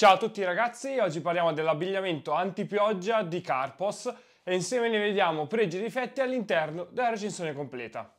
Ciao a tutti ragazzi, oggi parliamo dell'abbigliamento antipioggia di Carpos e insieme ne vediamo pregi e difetti all'interno della recensione completa.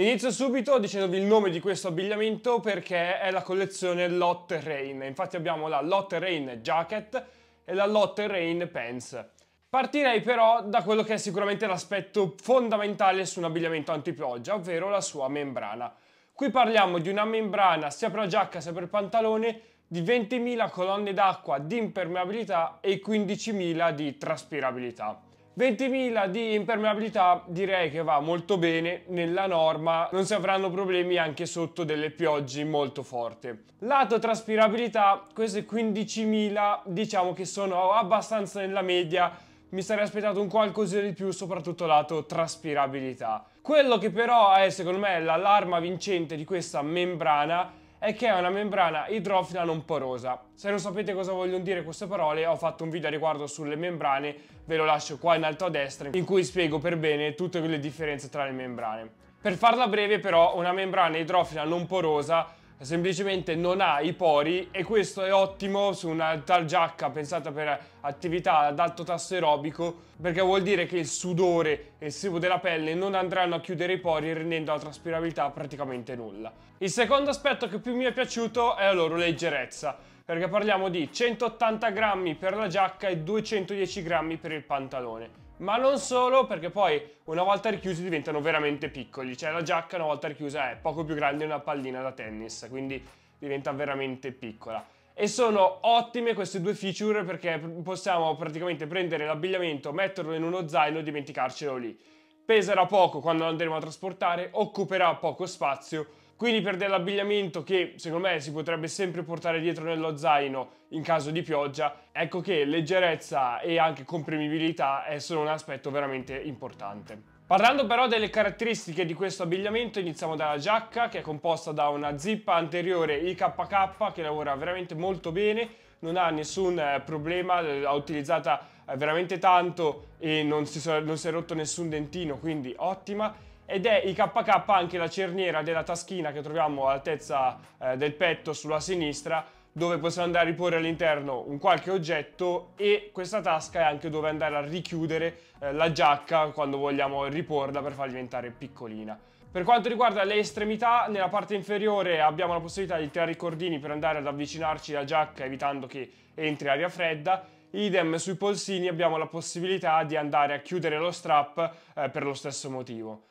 Inizio subito dicendovi il nome di questo abbigliamento perché è la collezione Lot Rain, infatti abbiamo la Lot Rain Jacket e la Lot Rain Pants. Partirei però da quello che è sicuramente l'aspetto fondamentale su un abbigliamento antipioggia, ovvero la sua membrana. Qui parliamo di una membrana sia per la giacca sia per il pantalone di 20.000 colonne d'acqua di impermeabilità e 15.000 di traspirabilità. 20.000 di impermeabilità direi che va molto bene nella norma, non si avranno problemi anche sotto delle piogge molto forti. Lato traspirabilità, queste 15.000 diciamo che sono abbastanza nella media, mi sarei aspettato un qualcosa di più soprattutto lato traspirabilità. Quello che però è secondo me l'allarma vincente di questa membrana è che è una membrana idrofila non porosa. Se non sapete cosa vogliono dire queste parole, ho fatto un video a riguardo sulle membrane, ve lo lascio qua in alto a destra, in cui spiego per bene tutte le differenze tra le membrane. Per farla breve però, una membrana idrofila non porosa semplicemente non ha i pori e questo è ottimo su una tal giacca pensata per attività ad alto tasso aerobico perché vuol dire che il sudore e il sebo della pelle non andranno a chiudere i pori rendendo la traspirabilità praticamente nulla. Il secondo aspetto che più mi è piaciuto è la loro leggerezza perché parliamo di 180 grammi per la giacca e 210 grammi per il pantalone ma non solo, perché poi una volta richiusi diventano veramente piccoli, cioè la giacca una volta richiusa è poco più grande di una pallina da tennis, quindi diventa veramente piccola. E sono ottime queste due feature perché possiamo praticamente prendere l'abbigliamento, metterlo in uno zaino e dimenticarcelo lì. Peserà poco quando lo andremo a trasportare, occuperà poco spazio, quindi per dell'abbigliamento che secondo me si potrebbe sempre portare dietro nello zaino in caso di pioggia, ecco che leggerezza e anche comprimibilità è solo un aspetto veramente importante. Parlando però delle caratteristiche di questo abbigliamento iniziamo dalla giacca che è composta da una zippa anteriore IKK che lavora veramente molto bene, non ha nessun eh, problema, l'ha utilizzata eh, veramente tanto e non si, non si è rotto nessun dentino quindi ottima ed è il KK anche la cerniera della taschina che troviamo all'altezza eh, del petto sulla sinistra dove possiamo andare a riporre all'interno un qualche oggetto e questa tasca è anche dove andare a richiudere eh, la giacca quando vogliamo riporla per farla diventare piccolina. Per quanto riguarda le estremità, nella parte inferiore abbiamo la possibilità di tirare i cordini per andare ad avvicinarci alla giacca evitando che entri aria fredda Idem sui polsini abbiamo la possibilità di andare a chiudere lo strap eh, per lo stesso motivo.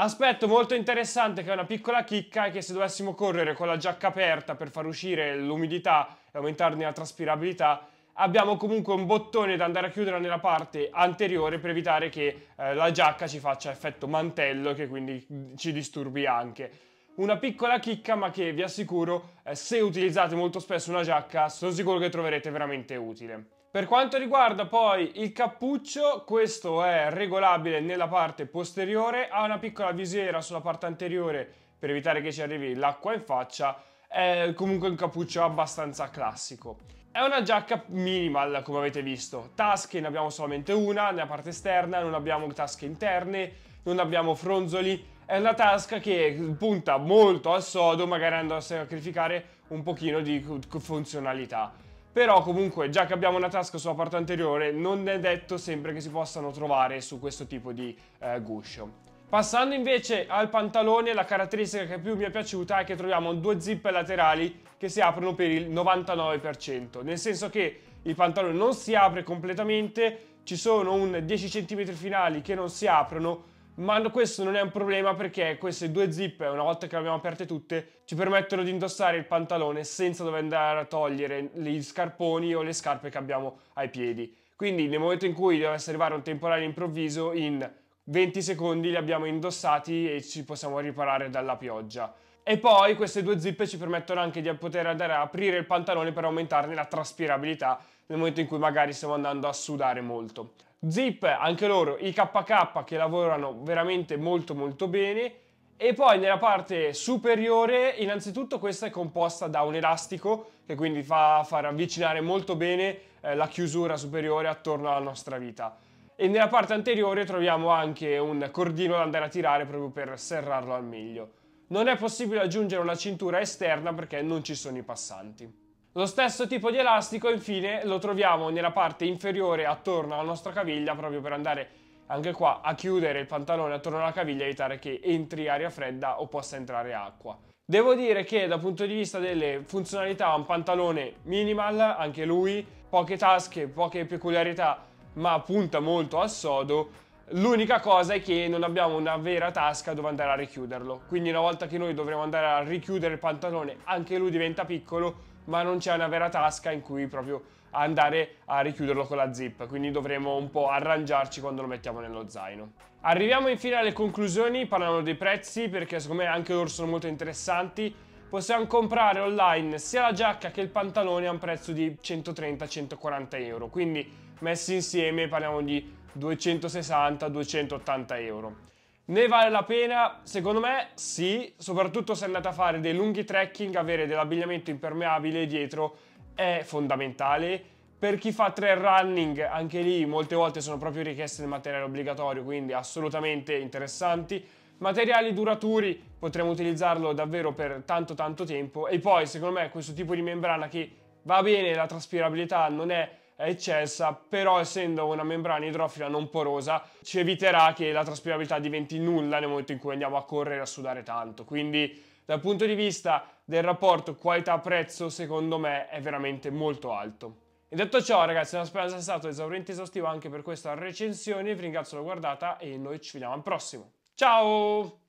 Aspetto molto interessante che è una piccola chicca è che se dovessimo correre con la giacca aperta per far uscire l'umidità e aumentarne la traspirabilità, abbiamo comunque un bottone da andare a chiudere nella parte anteriore per evitare che eh, la giacca ci faccia effetto mantello e che quindi ci disturbi anche. Una piccola chicca ma che vi assicuro eh, se utilizzate molto spesso una giacca sono sicuro che troverete veramente utile. Per quanto riguarda poi il cappuccio, questo è regolabile nella parte posteriore, ha una piccola visiera sulla parte anteriore per evitare che ci arrivi l'acqua in faccia, è comunque un cappuccio abbastanza classico. È una giacca minimal come avete visto, tasche ne abbiamo solamente una nella parte esterna, non abbiamo tasche interne, non abbiamo fronzoli, è una tasca che punta molto al sodo magari andando a sacrificare un pochino di funzionalità però comunque già che abbiamo una tasca sulla parte anteriore non è detto sempre che si possano trovare su questo tipo di eh, guscio. Passando invece al pantalone, la caratteristica che più mi è piaciuta è che troviamo due zip laterali che si aprono per il 99%, nel senso che il pantalone non si apre completamente, ci sono un 10 cm finali che non si aprono, ma questo non è un problema perché queste due zip, una volta che le abbiamo aperte tutte, ci permettono di indossare il pantalone senza dover andare a togliere gli scarponi o le scarpe che abbiamo ai piedi. Quindi nel momento in cui dovesse arrivare un temporale improvviso, in 20 secondi li abbiamo indossati e ci possiamo riparare dalla pioggia. E poi queste due zip ci permettono anche di poter andare a aprire il pantalone per aumentarne la traspirabilità nel momento in cui magari stiamo andando a sudare molto. Zip, anche loro, i KK che lavorano veramente molto molto bene. E poi nella parte superiore, innanzitutto questa è composta da un elastico che quindi fa, far avvicinare molto bene eh, la chiusura superiore attorno alla nostra vita. E nella parte anteriore troviamo anche un cordino da andare a tirare proprio per serrarlo al meglio. Non è possibile aggiungere una cintura esterna perché non ci sono i passanti. Lo stesso tipo di elastico infine lo troviamo nella parte inferiore attorno alla nostra caviglia proprio per andare anche qua a chiudere il pantalone attorno alla caviglia e evitare che entri aria fredda o possa entrare acqua. Devo dire che dal punto di vista delle funzionalità un pantalone minimal, anche lui, poche tasche, poche peculiarità, ma punta molto al sodo L'unica cosa è che non abbiamo una vera tasca dove andare a richiuderlo. Quindi una volta che noi dovremo andare a richiudere il pantalone, anche lui diventa piccolo, ma non c'è una vera tasca in cui proprio andare a richiuderlo con la zip, quindi dovremo un po' arrangiarci quando lo mettiamo nello zaino. Arriviamo infine alle conclusioni parlando dei prezzi perché secondo me anche loro sono molto interessanti. Possiamo comprare online sia la giacca che il pantalone a un prezzo di 130-140 euro, quindi messi insieme parliamo di 260-280 euro. Ne vale la pena? Secondo me sì, soprattutto se andate a fare dei lunghi trekking, avere dell'abbigliamento impermeabile dietro è fondamentale. Per chi fa trail running, anche lì molte volte sono proprio richieste del materiale obbligatorio, quindi assolutamente interessanti. Materiali duraturi, potremmo utilizzarlo davvero per tanto tanto tempo e poi secondo me questo tipo di membrana che va bene, la traspirabilità non è eccessa, però essendo una membrana idrofila non porosa ci eviterà che la traspirabilità diventi nulla nel momento in cui andiamo a correre e a sudare tanto. Quindi dal punto di vista del rapporto qualità-prezzo secondo me è veramente molto alto. E detto ciò ragazzi, la speranza è stato esauriente e esaustiva anche per questa recensione, vi ringrazio per la guardata e noi ci vediamo al prossimo. Ciao!